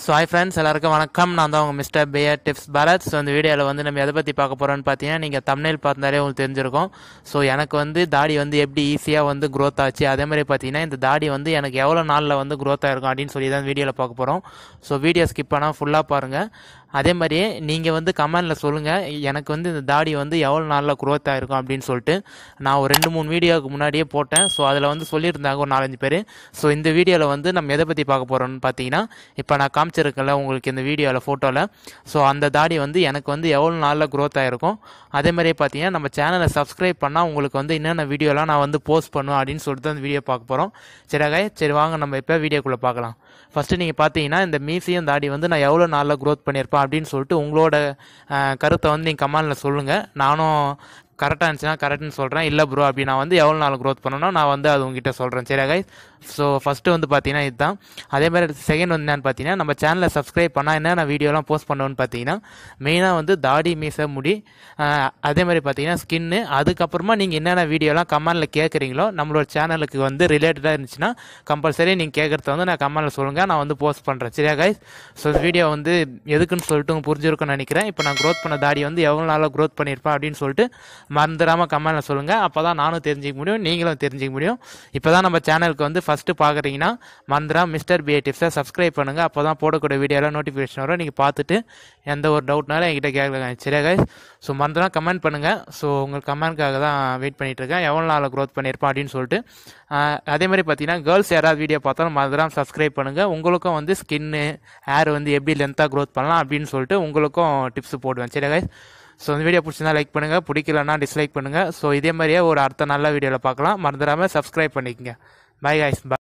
so hi friends எல்லாருக்கும் வணக்கம் நான் தான் உங்கள் மிஸ்டர் பேயர் டிப்ஸ் பரத் ஸோ இந்த வீடியோவில் வந்து நம்ம எதை பற்றி பார்க்க போகிறோன்னு பார்த்தீங்கன்னா நீங்கள் தமிழில் பார்த்தாலே உங்களுக்கு தெரிஞ்சிருக்கும் ஸோ எனக்கு வந்து தாடி வந்து எப்படி ஈஸியாக வந்து க்ரோத் ஆச்சு அதே மாதிரி பார்த்தீங்கன்னா இந்த தாடி வந்து எனக்கு எவ்வளோ நாளில் வந்து க்ரோத் ஆகிருக்கும் அப்படின்னு சொல்லி தான் வீடியோவில் பார்க்க போகிறோம் ஸோ வீடியோ ஸ்கிப் பண்ணால் ஃபுல்லாக பாருங்கள் அதே மாதிரியே நீங்கள் வந்து கமெண்டில் சொல்லுங்கள் எனக்கு வந்து இந்த தாடி வந்து எவ்வளோ நாளில் குரோத் ஆகிருக்கும் அப்படின்னு சொல்லிட்டு நான் ஒரு ரெண்டு மூணு வீடியோவுக்கு முன்னாடியே போட்டேன் ஸோ அதில் வந்து சொல்லியிருந்தாங்க ஒரு நாலஞ்சு பேர் ஸோ இந்த வீடியோவில் வந்து நம்ம எதை பற்றி பார்க்க போகிறோம்னு பார்த்தீங்கன்னா இப்போ நான் காமிச்சிருக்கேன்ல உங்களுக்கு இந்த வீடியோவில் ஃபோட்டோவில் ஸோ அந்த தாடி வந்து எனக்கு வந்து எவ்வளோ நாளில் குரோத் ஆகிருக்கும் அதே மாதிரியே பார்த்தீங்கன்னா நம்ம சேனலை சப்ஸ்கிரைப் பண்ணால் உங்களுக்கு வந்து என்னென்ன வீடியோலாம் நான் வந்து போஸ்ட் பண்ணுவேன் அப்படின்னு சொல்லிட்டு அந்த வீடியோ பார்க்க போகிறோம் சரியாக சரி வாங்க நம்ம இப்போ வீடியோக்குள்ளே பார்க்கலாம் ஃபஸ்ட்டு நீங்கள் பார்த்தீங்கன்னா இந்த மீசியும் தாடி வந்து நான் எவ்வளோ நாளில் க்ரோத் பண்ணியிருப்பேன் அப்படின்னு சொல்லிட்டு உங்களோட கருத்தை வந்து நீங்கள் கமாண்டில் சொல்லுங்கள் நானும் கரெக்டாக இருந்துச்சுன்னா கரெக்ட்னு சொல்கிறேன் இல்லை ப்ரோ அப்படி நான் வந்து எவ்வளோ நாள் க்ரோத் பண்ணணும் நான் வந்து அது உங்ககிட்ட சொல்கிறேன் சரியா கைஸ் ஸோ ஃபஸ்ட்டு வந்து பார்த்தீங்கன்னா இதுதான் அதே மாதிரி செகண்ட் வந்து என்னென்னு பார்த்தீங்கன்னா நம்ம சேனலை சப்ஸ்கிரைப் பண்ணால் என்னென்ன வீடியோலாம் போஸ்ட் பண்ணோன்னு பார்த்தீங்கன்னா மெயினாக வந்து தாடி மீச முடி அதே மாதிரி பார்த்தீங்கன்னா ஸ்கின்னு அதுக்கப்புறமா நீங்கள் என்னென்ன வீடியோலாம் கமெண்டில் கேட்குறீங்களோ நம்மளோட சேனலுக்கு வந்து ரிலேட்டடாக இருந்துச்சுன்னா கம்பல்சரி நீங்கள் கேட்குறத வந்து நான் கமெண்டில் சொல்லுங்கள் நான் வந்து போஸ்ட் பண்ணுறேன் சரியா கைஸ் ஸோ வீடியோ வந்து எதுக்குன்னு சொல்லிட்டு புரிஞ்சிருக்கும்னு நினைக்கிறேன் இப்போ நான் க்ரோத் பண்ண தாடி வந்து எவ்வளோ நாளாக க்ரோத் பண்ணியிருப்பேன் அப்படின்னு சொல்லிட்டு மறந்துடாமல் கமெண்டில் சொல்லுங்கள் அப்போ தான் நானும் தெரிஞ்சிக்க முடியும் நீங்களும் தெரிஞ்சிக்க முடியும் இப்போ தான் நம்ம சேனலுக்கு வந்து ஃபஸ்ட்டு பார்க்குறீங்கன்னா மந்த்ரா மிஸ்டர் பிஏடிப்ஸை சப்ஸ்கிரைப் பண்ணுங்கள் அப்போ தான் போடக்கூடிய வீடியோலாம் நோட்டிஃபிகேஷன் வரும் நீங்கள் பார்த்துட்டு எந்த ஒரு டவுட்னாலும் என்கிட்ட கேட்கலாம் சரியா கைஸ் ஸோ மந்த்ரா கமெண்ட் பண்ணுங்கள் ஸோ உங்கள் கமெண்ட்காக தான் வெயிட் பண்ணிகிட்ருக்கேன் எவ்வளோ நாளில் க்ரோத் பண்ணியிருப்போம் அப்படின்னு சொல்லிட்டு அதே மாதிரி பார்த்தீங்கன்னா கேர்ள்ஸ் யாராவது வீடியோ பார்த்தாலும் மந்த்ரா சப்ஸ்கிரைப் பண்ணுங்கள் உங்களுக்கும் வந்து ஸ்கின்னு ஹேர் வந்து எப்படி லென்த்தாக க்ரோத் பண்ணலாம் அப்படின்னு சொல்லிட்டு உங்களுக்கும் டிப்ஸ் போடுவேன் சரியா கைஸ் ஸோ இந்த வீடியோ பிடிச்சிருந்தா லைக் பண்ணுங்கள் பிடிக்கலன்னா டிஸ்லைக் பண்ணுங்கள் ஸோ இதே மாதிரியே ஒரு அடுத்த நல்ல வீடியோவில் பார்க்கலாம் மறந்துடாமல் சப்ஸ்கிரைப் பண்ணிக்கோங்க பை காய்ஸ் பாய்